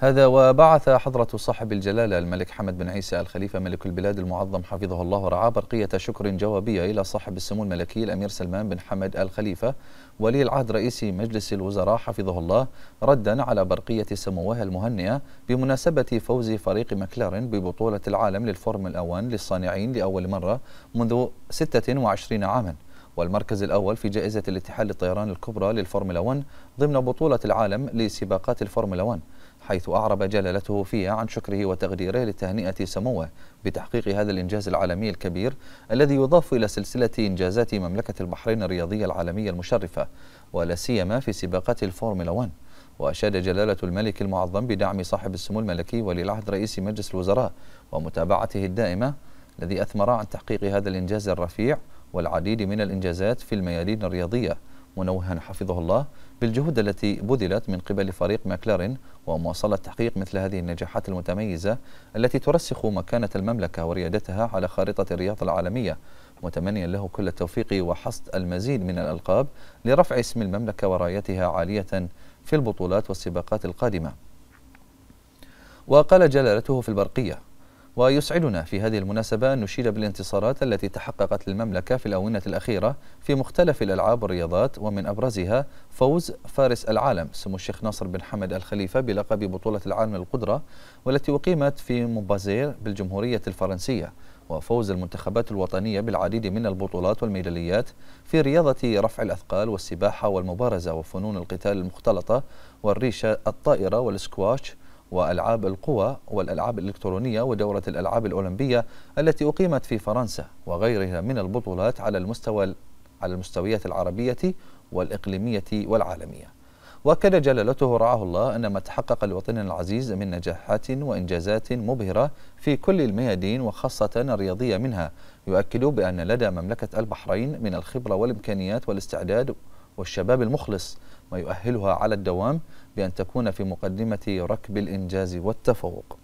هذا وبعث حضرة صاحب الجلالة الملك حمد بن عيسى الخليفة ملك البلاد المعظم حفظه الله ورعاه برقية شكر جوابية إلى صاحب السمو الملكي الأمير سلمان بن حمد الخليفة ولي العهد رئيس مجلس الوزراء حفظه الله ردا على برقية سموه المهنئة بمناسبة فوز فريق مكلارن ببطولة العالم للفورمولا 1 للصانعين لأول مرة منذ 26 عاماً والمركز الأول في جائزة الاتحاد للطيران الكبرى للفورمولا 1 ضمن بطولة العالم لسباقات الفورمولا 1 حيث أعرب جلالته فيها عن شكره وتقديره لتهنئة سموه بتحقيق هذا الإنجاز العالمي الكبير الذي يضاف إلى سلسلة إنجازات مملكة البحرين الرياضية العالمية المشرفة ولا سيما في سباقات الفورمولا 1 وأشاد جلالة الملك المعظم بدعم صاحب السمو الملكي ولي العهد رئيس مجلس الوزراء ومتابعته الدائمة الذي أثمر عن تحقيق هذا الإنجاز الرفيع والعديد من الإنجازات في الميادين الرياضية منوها حفظه الله بالجهود التي بذلت من قبل فريق ماكلارين ومواصلة تحقيق مثل هذه النجاحات المتميزة التي ترسخ مكانة المملكة وريادتها على خارطة الرياضة العالمية متمنيا له كل التوفيق وحصد المزيد من الألقاب لرفع اسم المملكة ورايتها عالية في البطولات والسباقات القادمة وقال جلالته في البرقية ويسعدنا في هذه المناسبة أن نشير بالانتصارات التي تحققت للمملكة في الآونة الأخيرة في مختلف الألعاب والرياضات ومن أبرزها فوز فارس العالم سمو الشيخ ناصر بن حمد الخليفة بلقب بطولة العالم للقدرة والتي أقيمت في موبازير بالجمهورية الفرنسية وفوز المنتخبات الوطنية بالعديد من البطولات والميداليات في رياضة رفع الأثقال والسباحة والمبارزة وفنون القتال المختلطة والريشة الطائرة والسكواش وألعاب القوى والألعاب الإلكترونية ودورة الألعاب الأولمبية التي أقيمت في فرنسا وغيرها من البطولات على المستوى على المستويات العربية والإقليمية والعالمية وأكد جلالته رعاه الله أن ما تحقق الوطن العزيز من نجاحات وإنجازات مبهرة في كل الميادين وخاصة الرياضية منها يؤكد بأن لدى مملكة البحرين من الخبرة والإمكانيات والاستعداد والشباب المخلص ما يؤهلها على الدوام بأن تكون في مقدمة ركب الإنجاز والتفوق